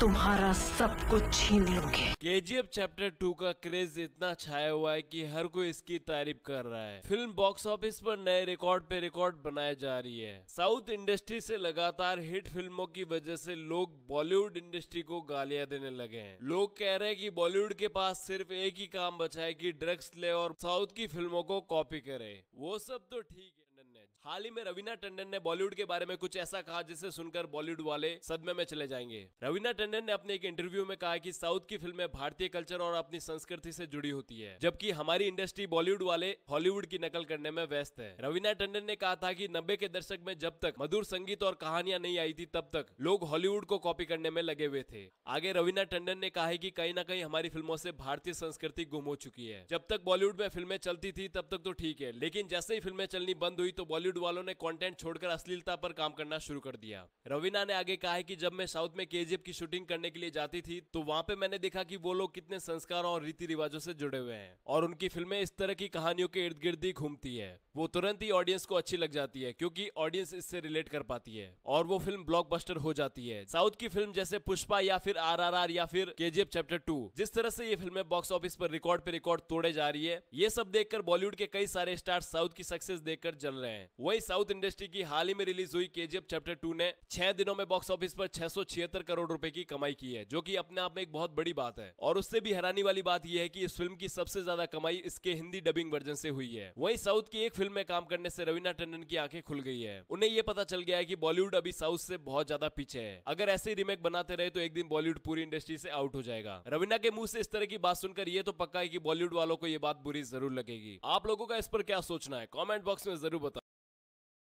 तुम्हारा सब कुछ छीन लूंगी के चैप्टर टू का क्रेज इतना छाया हुआ है कि हर कोई इसकी तारीफ कर रहा है फिल्म बॉक्स ऑफिस पर नए रिकॉर्ड पे रिकॉर्ड बनाए जा रही है साउथ इंडस्ट्री से लगातार हिट फिल्मों की वजह से लोग बॉलीवुड इंडस्ट्री को गालियां देने लगे हैं लोग कह रहे हैं कि बॉलीवुड के पास सिर्फ एक ही काम बचा है कि ड्रग्स ले और साउथ की फिल्मों को कॉपी करे वो सब तो ठीक है हाल ही में रवीना टंडन ने बॉलीवुड के बारे में कुछ ऐसा कहा जिसे सुनकर बॉलीवुड वाले सदमे में चले जाएंगे रवीना टंडन ने अपने एक इंटरव्यू में कहा कि साउथ की फिल्में भारतीय कल्चर और अपनी संस्कृति से जुड़ी होती है जबकि हमारी इंडस्ट्री बॉलीवुड वाले हॉलीवुड की नकल करने में व्यस्त है रवीना टंडन ने कहा था की नब्बे के दशक में जब तक मधुर संगीत और कहानियां नहीं आई थी तब तक लोग हॉलीवुड को कॉपी करने में लगे हुए थे आगे रवीना टंडन ने कहा है की कहीं ना कहीं हमारी फिल्मों से भारतीय संस्कृति गुम हो चुकी है जब तक बॉलीवुड में फिल्में चलती थी तब तक तो ठीक है लेकिन जैसे ही फिल्में चलनी बंद हुई तो बॉलीवुड बॉलीवुड वालों ने कंटेंट छोड़कर अश्लीलता पर काम करना शुरू कर दिया रवीना ने आगे कहा है कि जब मैं साउथ में केजीएफ की शूटिंग करने के लिए जाती थी तो वहाँ पे मैंने देखा कि वो लोग कितने संस्कारों और रीति रिवाजों से जुड़े हुए हैं और उनकी फिल्में इस तरह की कहानियों के इर्द गिर्द ही घूमती है वो तुरंत ही ऑडियंस को अच्छी लग जाती है क्योंकि ऑडियंस इससे रिलेट कर पाती है और वो फिल्म ब्लॉकबस्टर हो जाती है साउथ की फिल्म जैसे पुष्पा या फिर आरआरआर या फिर केजीएफ चैप्टर टू जिस तरह से ये फिल्में बॉक्स ऑफिस पर रिकॉर्ड पे रिकॉर्ड तोड़े जा रही है ये सब देखकर बॉलीवुड के कई सारे स्टार साउथ की सक्सेस देखकर जल रहे हैं वही साउथ इंडस्ट्री की हाल ही में रिलीज हुई केजीएफ चैप्टर टू ने छह दिनों में बॉक्स ऑफिस पर छह करोड़ रुपए की कमाई की है जो की अपने आप में एक बहुत बड़ी बात है और उससे भी हैरानी वाली बात यह है की इस फिल्म की सबसे ज्यादा कमाई इसके हिंदी डबिंग वर्जन से हुई है वही साउथ की एक फिल्म फिल्म में काम करने से रवीना टंडन की आंखें खुल गई है उन्हें यह पता चल गया है कि बॉलीवुड अभी साउथ से बहुत ज्यादा पीछे है अगर ऐसे रीमेक बनाते रहे तो एक दिन बॉलीवुड पूरी इंडस्ट्री से आउट हो जाएगा रवीना के मुंह से इस तरह की बात सुनकर ये तो पक्का है कि बॉलीवुड वालों को यह बात बुरी जरूर लगेगी आप लोगों का इस पर क्या सोचना है कॉमेंट बॉक्स में जरूर बताओ